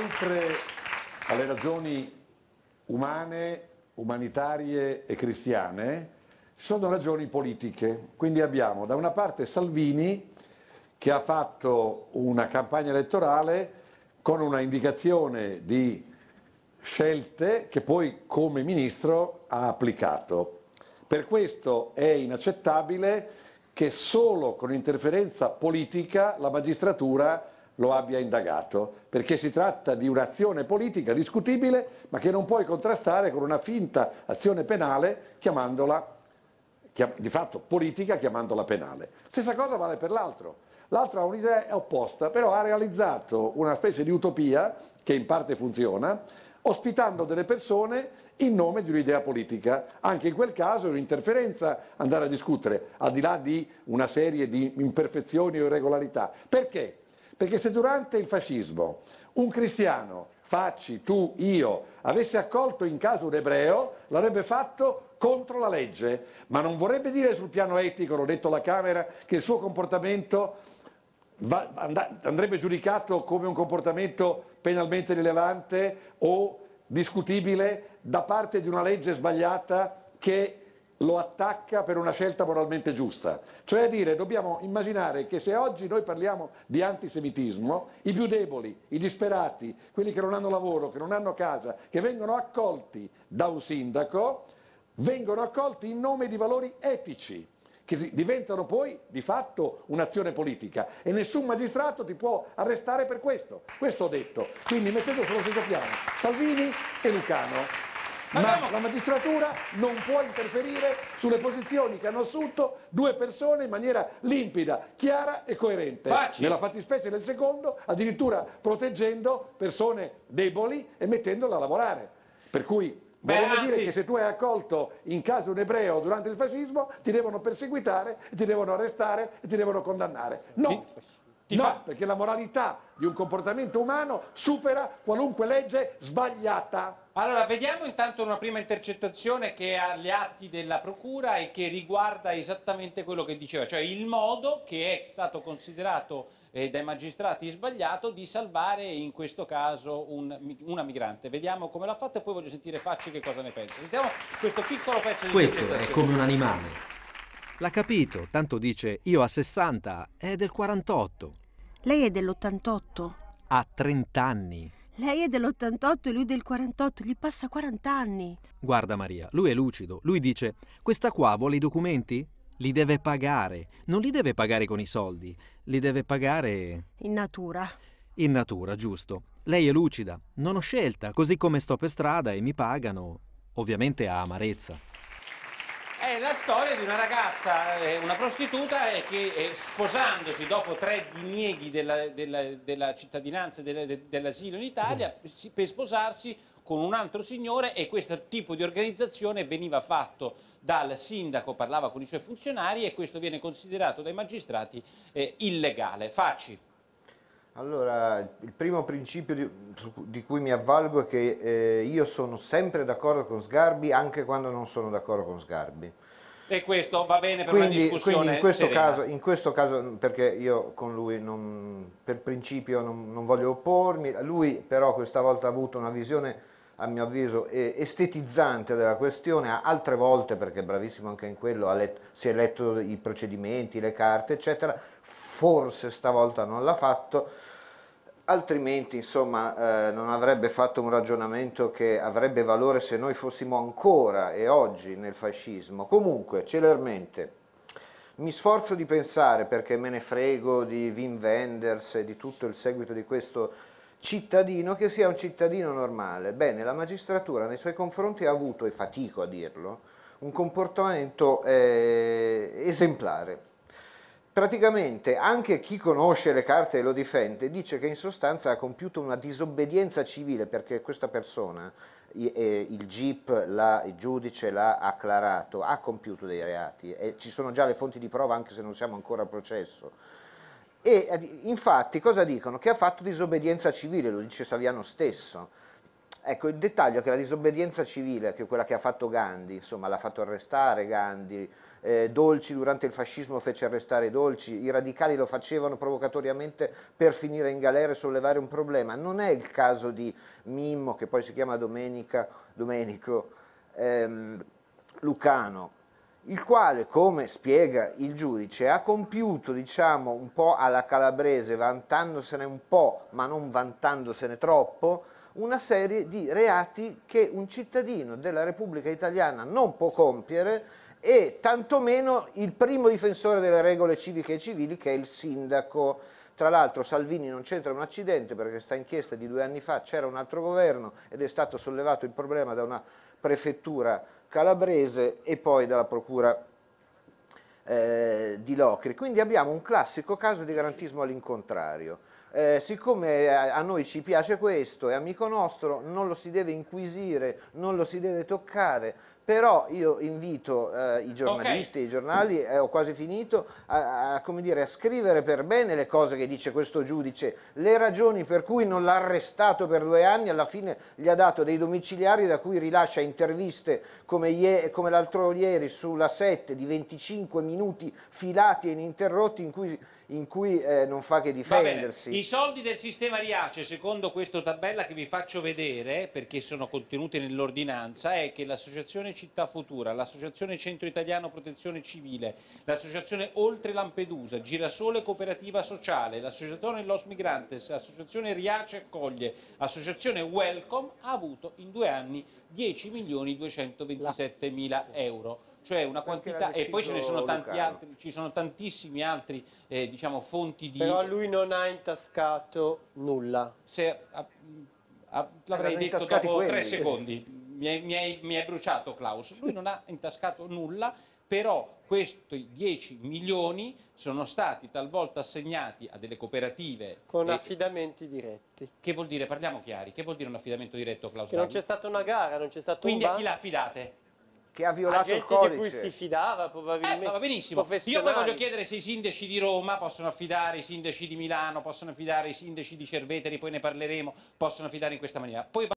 Oltre alle ragioni umane, umanitarie e cristiane, ci sono ragioni politiche. Quindi abbiamo da una parte Salvini che ha fatto una campagna elettorale con una indicazione di scelte che poi come ministro ha applicato. Per questo è inaccettabile che solo con interferenza politica la magistratura lo abbia indagato, perché si tratta di un'azione politica discutibile ma che non puoi contrastare con una finta azione penale chiamandola di fatto politica chiamandola penale. Stessa cosa vale per l'altro. L'altro ha un'idea opposta, però ha realizzato una specie di utopia che in parte funziona, ospitando delle persone in nome di un'idea politica. Anche in quel caso è un'interferenza andare a discutere, al di là di una serie di imperfezioni o irregolarità. Perché? Perché se durante il fascismo un cristiano, Facci, tu, io, avesse accolto in casa un ebreo, l'avrebbe fatto contro la legge, ma non vorrebbe dire sul piano etico, l'ho detto alla Camera, che il suo comportamento va, andrebbe giudicato come un comportamento penalmente rilevante o discutibile da parte di una legge sbagliata che lo attacca per una scelta moralmente giusta. Cioè a dire, dobbiamo immaginare che se oggi noi parliamo di antisemitismo, i più deboli, i disperati, quelli che non hanno lavoro, che non hanno casa, che vengono accolti da un sindaco, vengono accolti in nome di valori etici che diventano poi di fatto un'azione politica e nessun magistrato ti può arrestare per questo. Questo ho detto. Quindi mettete sullo stesso piano Salvini e Lucano ma, no. la magistratura non può interferire sulle posizioni che hanno assunto due persone in maniera limpida, chiara e coerente. Facile. Nella fattispecie del secondo, addirittura proteggendo persone deboli e mettendole a lavorare. Per cui Beh, Voglio anzi... dire che se tu hai accolto in casa un ebreo durante il fascismo, ti devono perseguitare, ti devono arrestare, e ti devono condannare. No, ti no, fa... perché la moralità di un comportamento umano supera qualunque legge sbagliata. Allora, vediamo intanto una prima intercettazione che ha gli atti della Procura e che riguarda esattamente quello che diceva, cioè il modo che è stato considerato eh, dai magistrati sbagliato di salvare in questo caso un, una migrante. Vediamo come l'ha fatto e poi voglio sentire Facci che cosa ne pensa. Sentiamo questo piccolo pezzo di Questo è come un animale. L'ha capito, tanto dice io a 60 è del 48. Lei è dell'88. Ha 30 anni. Lei è dell'88 e lui del 48, gli passa 40 anni. Guarda Maria, lui è lucido. Lui dice, questa qua vuole i documenti? Li deve pagare. Non li deve pagare con i soldi, li deve pagare... In natura. In natura, giusto. Lei è lucida. Non ho scelta, così come sto per strada e mi pagano. Ovviamente ha amarezza la storia di una ragazza, eh, una prostituta, che eh, sposandosi dopo tre dinieghi della, della, della cittadinanza dell'asilo in Italia, per sposarsi con un altro signore e questo tipo di organizzazione veniva fatto dal sindaco, parlava con i suoi funzionari e questo viene considerato dai magistrati eh, illegale. Facci. Allora, il primo principio di, di, cui mi avvalgo è che eh, io sono sempre d'accordo con Sgarbi anche quando non sono d'accordo con Sgarbi e questo va bene per quindi, una discussione in questo, caso, in questo caso, mm, perché io con lui non, per principio non, non voglio oppormi, lui però questa volta ha avuto una visione a mio avviso estetizzante della questione, altre volte perché è bravissimo anche in quello, letto, si è letto i procedimenti, le carte eccetera, forse stavolta non l'ha fatto, altrimenti insomma eh, non avrebbe fatto un ragionamento che avrebbe valore se noi fossimo ancora e oggi nel fascismo. Comunque, celermente, mi sforzo di pensare, perché me ne frego di Wim Wenders e di tutto il seguito di questo cittadino, che sia un cittadino normale. Bene, la magistratura nei suoi confronti ha avuto, e fatico a dirlo, un comportamento eh, esemplare Praticamente anche chi conosce le carte e lo difende dice che in sostanza ha compiuto una disobbedienza civile perché questa persona, il GIP, la, il giudice l'ha acclarato, ha compiuto dei reati e ci sono già le fonti di prova anche se non siamo ancora a processo. E infatti cosa dicono? Che ha fatto disobbedienza civile, lo dice Saviano stesso Ecco, il dettaglio è che la disobbedienza civile, che è quella che ha fatto Gandhi, insomma l'ha fatto arrestare Gandhi, eh, Dolci durante il fascismo fece arrestare Dolci, i radicali lo facevano provocatoriamente per finire in galera e sollevare un problema. Non è il caso di Mimmo, che poi si chiama Domenica, Domenico ehm, Lucano, il quale, come spiega il giudice, ha compiuto, diciamo, un po' alla calabrese, vantandosene un po', ma non vantandosene troppo, una serie di reati che un cittadino della Repubblica Italiana non può compiere e tantomeno il primo difensore delle regole civiche e civili che è il sindaco. Tra l'altro Salvini non c'entra un accidente perché sta inchiesta di due anni fa c'era un altro governo ed è stato sollevato il problema da una prefettura calabrese e poi dalla procura eh, di Locri. Quindi abbiamo un classico caso di garantismo all'incontrario. Eh, siccome a, noi ci piace questo, è amico nostro, non lo si deve inquisire, non lo si deve toccare, però io invito eh, i giornalisti, okay. i giornali, eh, ho quasi finito, a, a, dire, a, scrivere per bene le cose che dice questo giudice, le ragioni per cui non l'ha arrestato per due anni, alla fine gli ha dato dei domiciliari da cui rilascia interviste come, come l'altro ieri sulla 7 di 25 minuti filati e ininterrotti in cui, in cui eh, non fa che difendersi. I soldi del sistema Riace, secondo questa tabella che vi faccio vedere, perché sono contenuti nell'ordinanza, è che l'associazione Città Futura, l'Associazione Centro Italiano Protezione Civile, l'Associazione Oltre Lampedusa, Girasole Cooperativa Sociale, l'Associazione Los Migrantes, l'Associazione Riace Accoglie, l'Associazione Welcome ha avuto in due anni 10 milioni 227 mila euro cioè una quantità e poi ce ne sono tanti Lucano. altri ci sono tantissimi altri eh, diciamo fonti di però lui non ha intascato nulla ah, mm, ah, l'avrei detto dopo quelli. tre secondi mi hai, mi, hai, mi hai bruciato Klaus, lui non ha intascato nulla, però questi 10 milioni sono stati talvolta assegnati a delle cooperative. Con e... Eh, affidamenti diretti. Che vuol dire, parliamo chiari, che vuol dire un affidamento diretto Klaus? Che non c'è stata una gara, non c'è stato Quindi un Quindi a chi l'affidate? Che ha violato Agenti il codice. di cui si fidava probabilmente. Eh, va benissimo. Io poi voglio chiedere se i sindaci di Roma possono affidare, i sindaci di Milano possono affidare, i sindaci di Cerveteri, poi ne parleremo, possono affidare in questa maniera. Poi